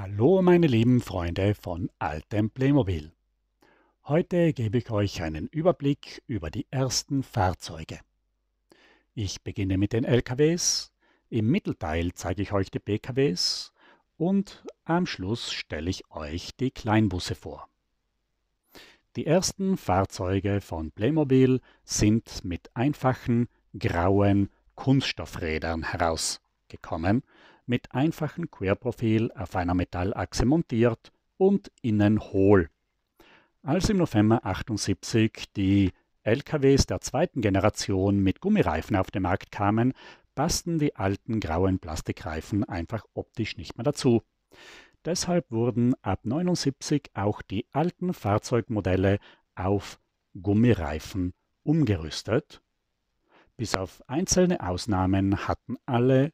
Hallo meine lieben Freunde von Altem Playmobil. Heute gebe ich euch einen Überblick über die ersten Fahrzeuge. Ich beginne mit den LKWs, im Mittelteil zeige ich euch die PKWs und am Schluss stelle ich euch die Kleinbusse vor. Die ersten Fahrzeuge von Playmobil sind mit einfachen grauen Kunststoffrädern herausgekommen mit einfachem Querprofil auf einer Metallachse montiert und innen hohl. Als im November 78 die LKWs der zweiten Generation mit Gummireifen auf den Markt kamen, passten die alten grauen Plastikreifen einfach optisch nicht mehr dazu. Deshalb wurden ab 79 auch die alten Fahrzeugmodelle auf Gummireifen umgerüstet. Bis auf einzelne Ausnahmen hatten alle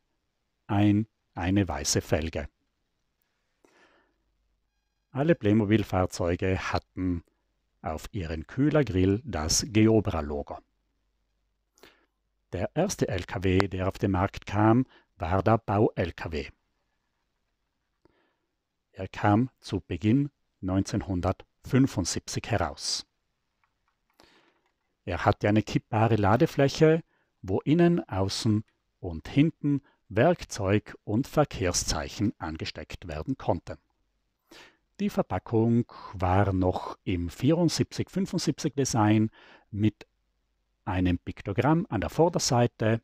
ein eine weiße Felge. Alle Playmobil-Fahrzeuge hatten auf ihren Kühlergrill das Geobra-Logo. Der erste LKW, der auf den Markt kam, war der Bau-LKW. Er kam zu Beginn 1975 heraus. Er hatte eine kippbare Ladefläche, wo innen, außen und hinten Werkzeug und Verkehrszeichen angesteckt werden konnten. Die Verpackung war noch im 74-75 Design mit einem Piktogramm an der Vorderseite,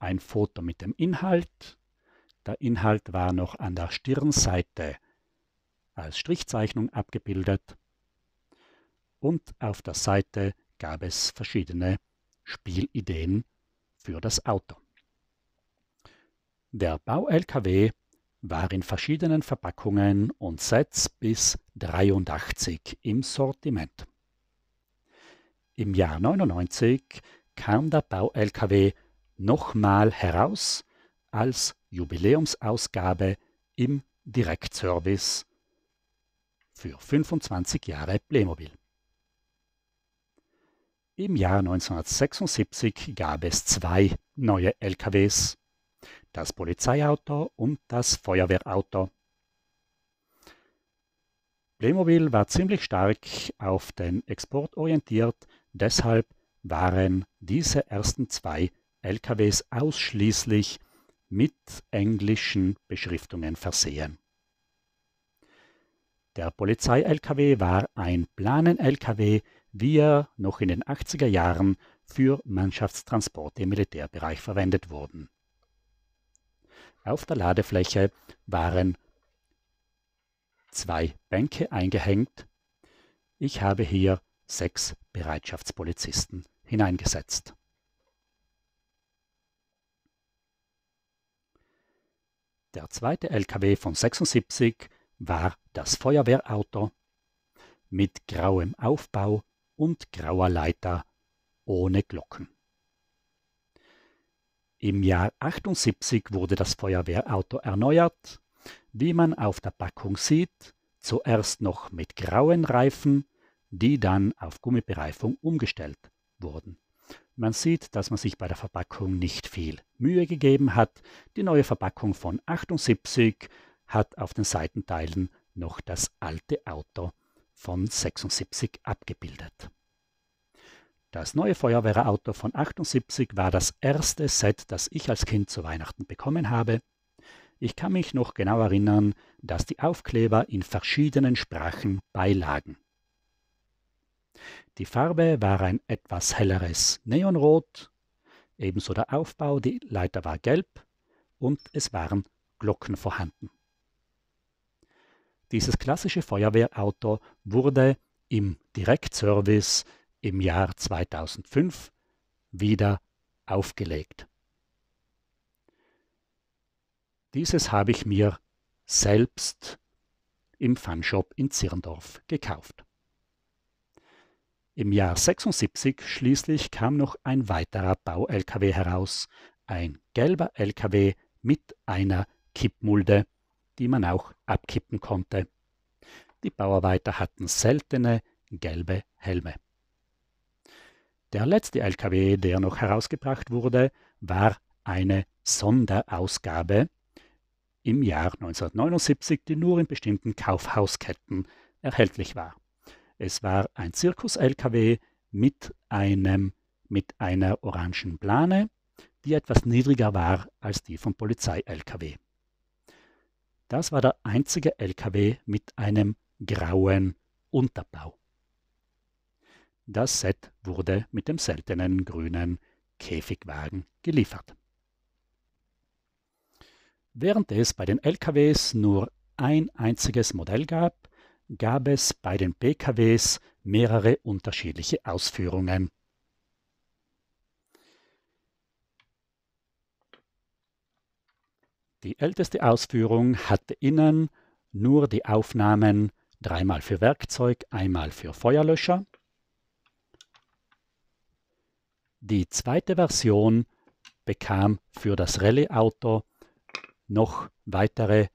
ein Foto mit dem Inhalt. Der Inhalt war noch an der Stirnseite als Strichzeichnung abgebildet und auf der Seite gab es verschiedene Spielideen für das Auto. Der Bau-LKW war in verschiedenen Verpackungen und Sets bis 83 im Sortiment. Im Jahr 99 kam der Bau-LKW nochmal heraus als Jubiläumsausgabe im Direktservice für 25 Jahre Playmobil. Im Jahr 1976 gab es zwei neue LKWs das Polizeiauto und das Feuerwehrauto. Playmobil war ziemlich stark auf den Export orientiert, deshalb waren diese ersten zwei LKWs ausschließlich mit englischen Beschriftungen versehen. Der Polizei-LKW war ein Planen-LKW, wie er noch in den 80er Jahren für Mannschaftstransporte im Militärbereich verwendet wurden. Auf der Ladefläche waren zwei Bänke eingehängt. Ich habe hier sechs Bereitschaftspolizisten hineingesetzt. Der zweite LKW von 76 war das Feuerwehrauto mit grauem Aufbau und grauer Leiter ohne Glocken. Im Jahr 78 wurde das Feuerwehrauto erneuert, wie man auf der Packung sieht, zuerst noch mit grauen Reifen, die dann auf Gummibereifung umgestellt wurden. Man sieht, dass man sich bei der Verpackung nicht viel Mühe gegeben hat. Die neue Verpackung von 78 hat auf den Seitenteilen noch das alte Auto von 76 abgebildet. Das neue Feuerwehrauto von 78 war das erste Set, das ich als Kind zu Weihnachten bekommen habe. Ich kann mich noch genau erinnern, dass die Aufkleber in verschiedenen Sprachen beilagen. Die Farbe war ein etwas helleres Neonrot, ebenso der Aufbau, die Leiter war gelb und es waren Glocken vorhanden. Dieses klassische Feuerwehrauto wurde im Direktservice im Jahr 2005 wieder aufgelegt. Dieses habe ich mir selbst im Funshop in Zirndorf gekauft. Im Jahr 76 schließlich kam noch ein weiterer Bau-LKW heraus, ein gelber LKW mit einer Kippmulde, die man auch abkippen konnte. Die Bauarbeiter hatten seltene gelbe Helme. Der letzte LKW, der noch herausgebracht wurde, war eine Sonderausgabe im Jahr 1979, die nur in bestimmten Kaufhausketten erhältlich war. Es war ein Zirkus-LKW mit, mit einer orangen Plane, die etwas niedriger war als die vom Polizei-LKW. Das war der einzige LKW mit einem grauen Unterbau. Das Set wurde mit dem seltenen grünen Käfigwagen geliefert. Während es bei den LKWs nur ein einziges Modell gab, gab es bei den PKWs mehrere unterschiedliche Ausführungen. Die älteste Ausführung hatte innen nur die Aufnahmen dreimal für Werkzeug, einmal für Feuerlöscher die zweite Version bekam für das Rallye-Auto noch weitere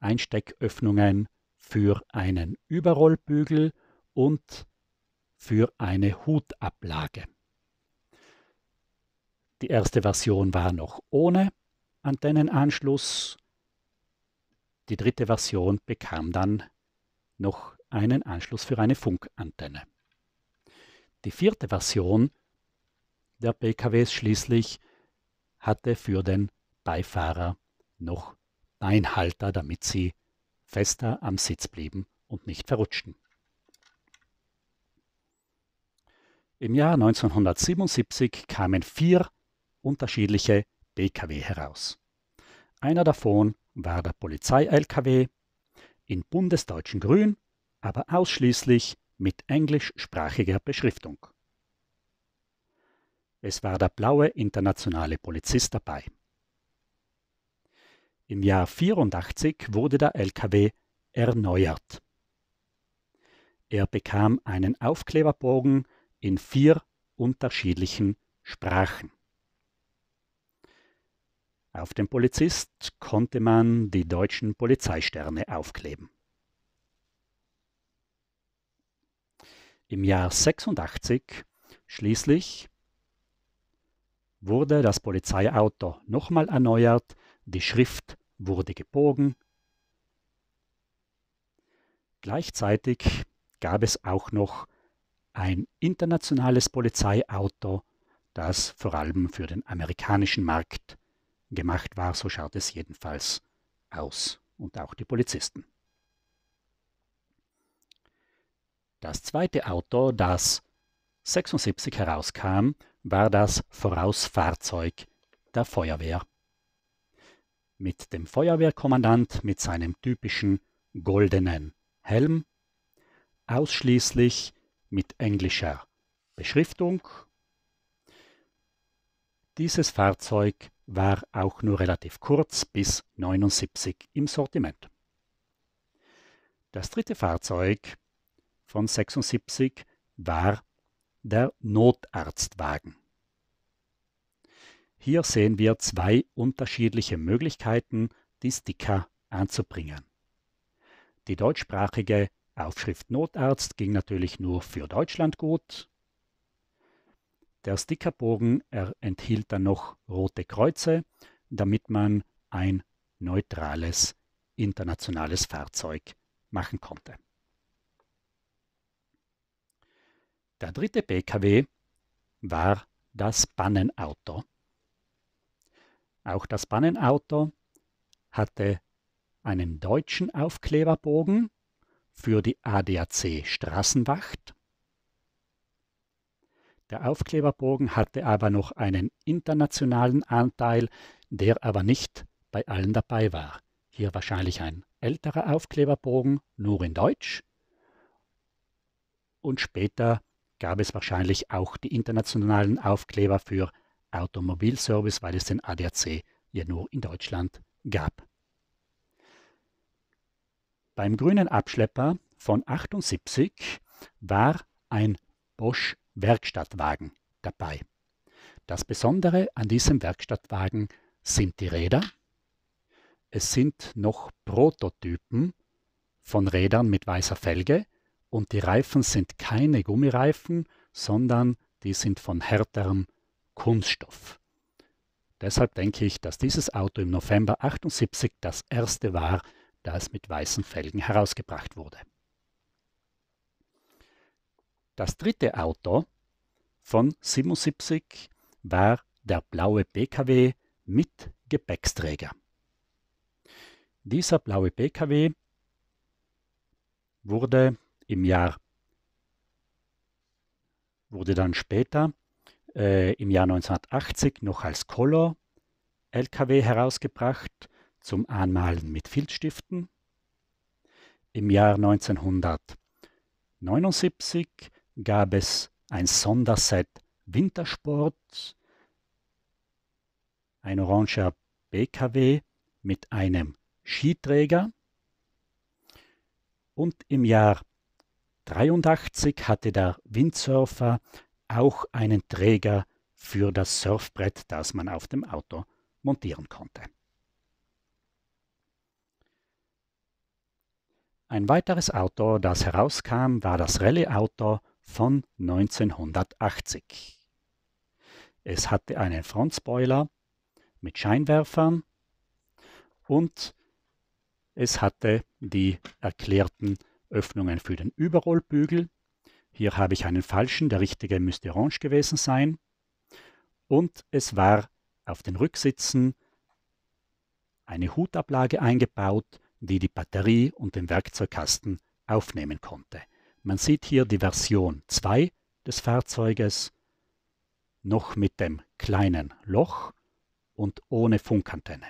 Einstecköffnungen für einen Überrollbügel und für eine Hutablage. Die erste Version war noch ohne Antennenanschluss. Die dritte Version bekam dann noch einen Anschluss für eine Funkantenne. Die vierte Version der PKWs schließlich hatte für den Beifahrer noch Beinhalter, damit sie fester am Sitz blieben und nicht verrutschten. Im Jahr 1977 kamen vier unterschiedliche Pkw heraus. Einer davon war der Polizei-Lkw in bundesdeutschen Grün, aber ausschließlich mit englischsprachiger Beschriftung. Es war der blaue internationale Polizist dabei. Im Jahr 84 wurde der LKW erneuert. Er bekam einen Aufkleberbogen in vier unterschiedlichen Sprachen. Auf dem Polizist konnte man die deutschen Polizeisterne aufkleben. Im Jahr 86 schließlich wurde das Polizeiauto nochmal erneuert, die Schrift wurde gebogen. Gleichzeitig gab es auch noch ein internationales Polizeiauto, das vor allem für den amerikanischen Markt gemacht war, so schaut es jedenfalls aus und auch die Polizisten. Das zweite Auto, das 76 herauskam, war das Vorausfahrzeug der Feuerwehr. Mit dem Feuerwehrkommandant mit seinem typischen goldenen Helm, ausschließlich mit englischer Beschriftung. Dieses Fahrzeug war auch nur relativ kurz bis 79 im Sortiment. Das dritte Fahrzeug von 76 war der Notarztwagen. Hier sehen wir zwei unterschiedliche Möglichkeiten, die Sticker anzubringen. Die deutschsprachige Aufschrift Notarzt ging natürlich nur für Deutschland gut. Der Stickerbogen enthielt dann noch rote Kreuze, damit man ein neutrales internationales Fahrzeug machen konnte. Der dritte Pkw war das Pannenauto. Auch das Pannenauto hatte einen deutschen Aufkleberbogen für die ADAC Straßenwacht. Der Aufkleberbogen hatte aber noch einen internationalen Anteil, der aber nicht bei allen dabei war. Hier wahrscheinlich ein älterer Aufkleberbogen, nur in Deutsch. Und später gab es wahrscheinlich auch die internationalen Aufkleber für Automobilservice, weil es den ADAC ja nur in Deutschland gab. Beim grünen Abschlepper von 78 war ein Bosch Werkstattwagen dabei. Das Besondere an diesem Werkstattwagen sind die Räder. Es sind noch Prototypen von Rädern mit weißer Felge, und die Reifen sind keine Gummireifen, sondern die sind von härterem Kunststoff. Deshalb denke ich, dass dieses Auto im November 78 das erste war, das mit weißen Felgen herausgebracht wurde. Das dritte Auto von 77 war der blaue PKW mit Gepäcksträger. Dieser blaue PKW wurde im Jahr. Wurde dann später äh, im Jahr 1980 noch als Color LKW herausgebracht zum Anmalen mit Filzstiften. Im Jahr 1979 gab es ein Sonderset Wintersport, ein oranger BKW mit einem Skiträger. Und im Jahr 1983 hatte der Windsurfer auch einen Träger für das Surfbrett, das man auf dem Auto montieren konnte. Ein weiteres Auto, das herauskam, war das Rallye-Auto von 1980. Es hatte einen Frontspoiler mit Scheinwerfern und es hatte die erklärten Öffnungen für den Überrollbügel. Hier habe ich einen falschen, der richtige müsste orange gewesen sein. Und es war auf den Rücksitzen eine Hutablage eingebaut, die die Batterie und den Werkzeugkasten aufnehmen konnte. Man sieht hier die Version 2 des Fahrzeuges, noch mit dem kleinen Loch und ohne Funkantenne.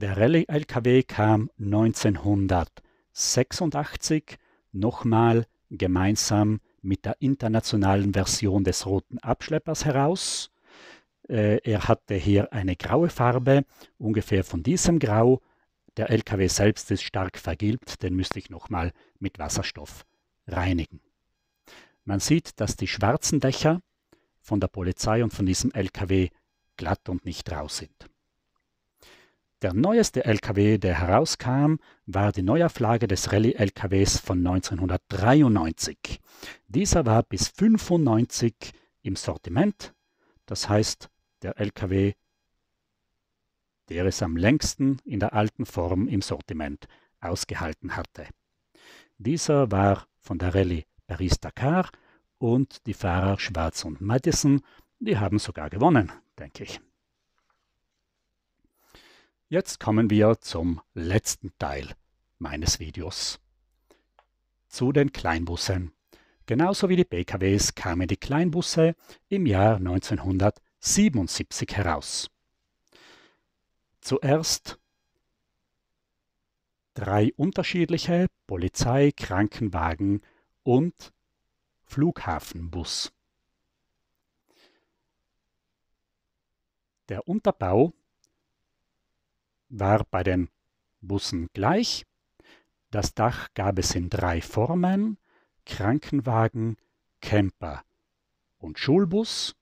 Der Rallye-LKW kam 1986 nochmal gemeinsam mit der internationalen Version des roten Abschleppers heraus. Äh, er hatte hier eine graue Farbe, ungefähr von diesem Grau. Der LKW selbst ist stark vergilbt, den müsste ich nochmal mit Wasserstoff reinigen. Man sieht, dass die schwarzen Dächer von der Polizei und von diesem LKW glatt und nicht raus sind. Der neueste LKW, der herauskam, war die Neuauflage des Rallye-LKWs von 1993. Dieser war bis 1995 im Sortiment, das heißt der LKW, der es am längsten in der alten Form im Sortiment ausgehalten hatte. Dieser war von der Rallye Paris-Dakar und die Fahrer Schwarz und Madison, die haben sogar gewonnen, denke ich. Jetzt kommen wir zum letzten Teil meines Videos. Zu den Kleinbussen. Genauso wie die PKWs kamen die Kleinbusse im Jahr 1977 heraus. Zuerst drei unterschiedliche Polizei, Krankenwagen und Flughafenbus. Der Unterbau war bei den Bussen gleich. Das Dach gab es in drei Formen, Krankenwagen, Camper und Schulbus.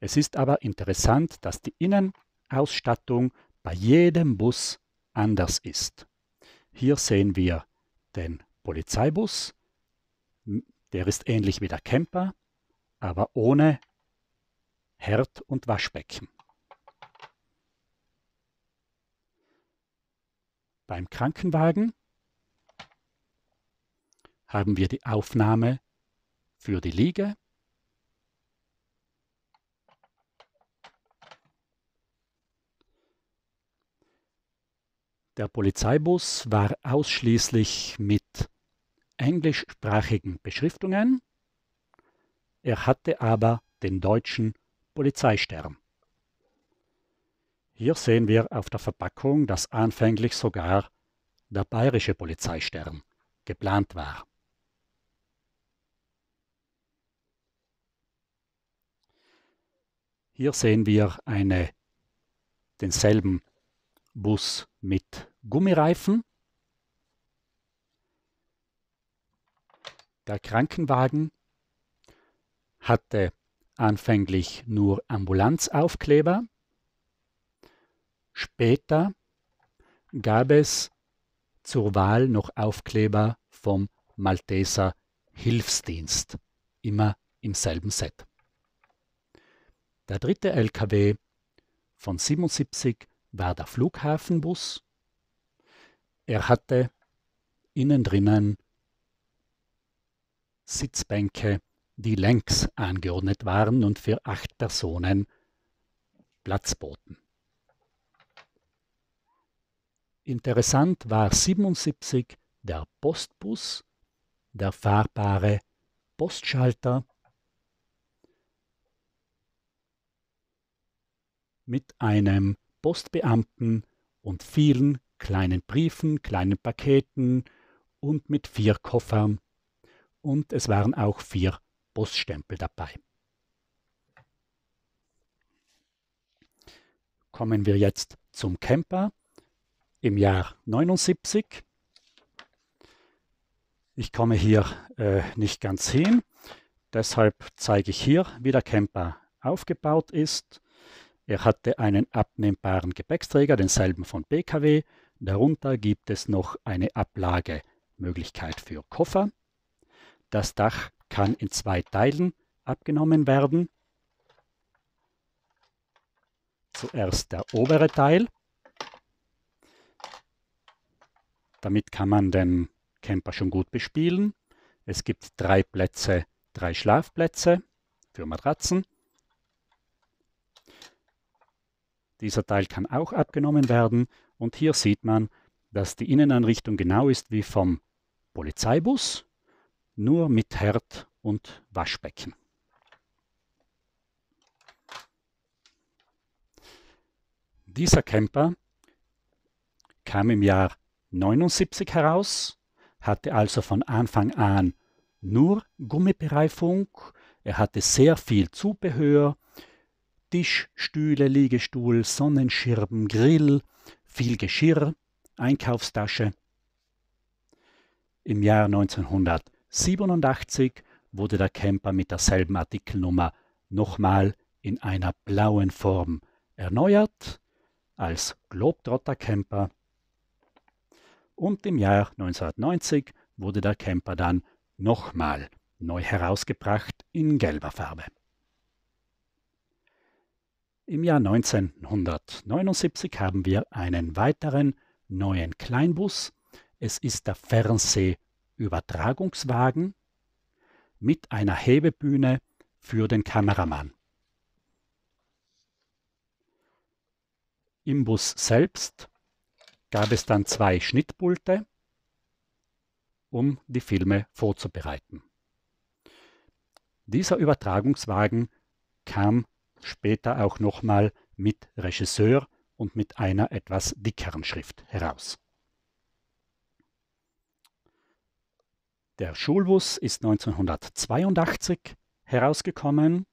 Es ist aber interessant, dass die Innenausstattung bei jedem Bus anders ist. Hier sehen wir den Polizeibus, der ist ähnlich wie der Camper, aber ohne Herd und Waschbecken. Beim Krankenwagen haben wir die Aufnahme für die Liege. Der Polizeibus war ausschließlich mit englischsprachigen Beschriftungen. Er hatte aber den deutschen Polizeistern. Hier sehen wir auf der Verpackung, dass anfänglich sogar der bayerische Polizeistern geplant war. Hier sehen wir eine, denselben Bus mit Gummireifen. Der Krankenwagen hatte anfänglich nur Ambulanzaufkleber. Später gab es zur Wahl noch Aufkleber vom Malteser Hilfsdienst, immer im selben Set. Der dritte LKW von 77 war der Flughafenbus. Er hatte innen drinnen Sitzbänke, die längs angeordnet waren und für acht Personen Platz boten. Interessant war 77 der Postbus, der fahrbare Postschalter mit einem Postbeamten und vielen kleinen Briefen, kleinen Paketen und mit vier Koffern. Und es waren auch vier Poststempel dabei. Kommen wir jetzt zum Camper im Jahr 79. Ich komme hier äh, nicht ganz hin, deshalb zeige ich hier, wie der Camper aufgebaut ist. Er hatte einen abnehmbaren Gepäcksträger, denselben von BKW. Darunter gibt es noch eine Ablagemöglichkeit für Koffer. Das Dach kann in zwei Teilen abgenommen werden. Zuerst der obere Teil, Damit kann man den Camper schon gut bespielen. Es gibt drei Plätze, drei Schlafplätze für Matratzen. Dieser Teil kann auch abgenommen werden und hier sieht man, dass die Innenanrichtung genau ist wie vom Polizeibus, nur mit Herd und Waschbecken. Dieser Camper kam im Jahr 1979 heraus, hatte also von Anfang an nur Gummibereifung, er hatte sehr viel Zubehör, Tisch, Stühle, Liegestuhl, Sonnenschirm, Grill, viel Geschirr, Einkaufstasche. Im Jahr 1987 wurde der Camper mit derselben Artikelnummer nochmal in einer blauen Form erneuert als Globetrotter Camper und im Jahr 1990 wurde der Camper dann nochmal neu herausgebracht in gelber Farbe. Im Jahr 1979 haben wir einen weiteren neuen Kleinbus. Es ist der Fernsehübertragungswagen mit einer Hebebühne für den Kameramann. Im Bus selbst gab es dann zwei Schnittpulte, um die Filme vorzubereiten. Dieser Übertragungswagen kam später auch nochmal mit Regisseur und mit einer etwas dickeren Schrift heraus. Der Schulbus ist 1982 herausgekommen.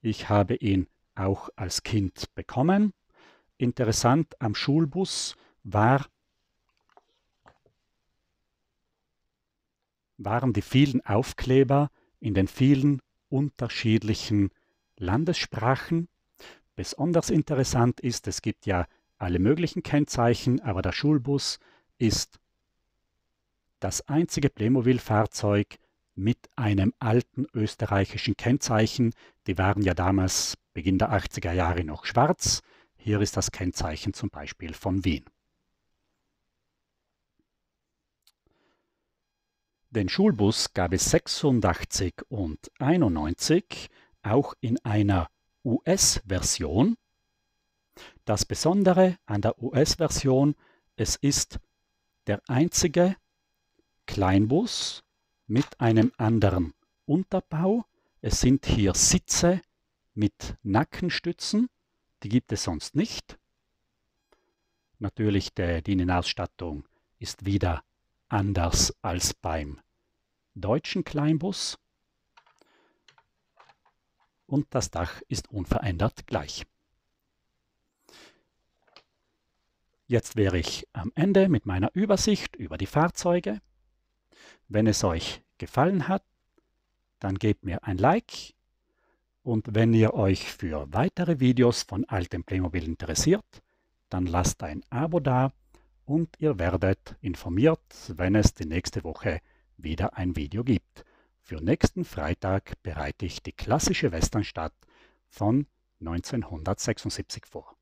Ich habe ihn auch als Kind bekommen. Interessant am Schulbus war, waren die vielen Aufkleber in den vielen unterschiedlichen Landessprachen. Besonders interessant ist, es gibt ja alle möglichen Kennzeichen, aber der Schulbus ist das einzige Playmobil-Fahrzeug mit einem alten österreichischen Kennzeichen. Die waren ja damals, Beginn der 80er Jahre, noch schwarz. Hier ist das Kennzeichen zum Beispiel von Wien. Den Schulbus gab es 86 und 91, auch in einer US-Version. Das Besondere an der US-Version, es ist der einzige Kleinbus mit einem anderen Unterbau. Es sind hier Sitze mit Nackenstützen, die gibt es sonst nicht. Natürlich, die Innenausstattung ist wieder anders als beim deutschen Kleinbus und das Dach ist unverändert gleich. Jetzt wäre ich am Ende mit meiner Übersicht über die Fahrzeuge. Wenn es euch gefallen hat, dann gebt mir ein Like und wenn ihr euch für weitere Videos von altem Playmobil interessiert, dann lasst ein Abo da und ihr werdet informiert, wenn es die nächste Woche wieder ein Video gibt. Für nächsten Freitag bereite ich die klassische Westernstadt von 1976 vor.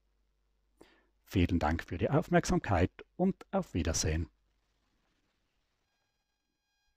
Vielen Dank für die Aufmerksamkeit und auf Wiedersehen.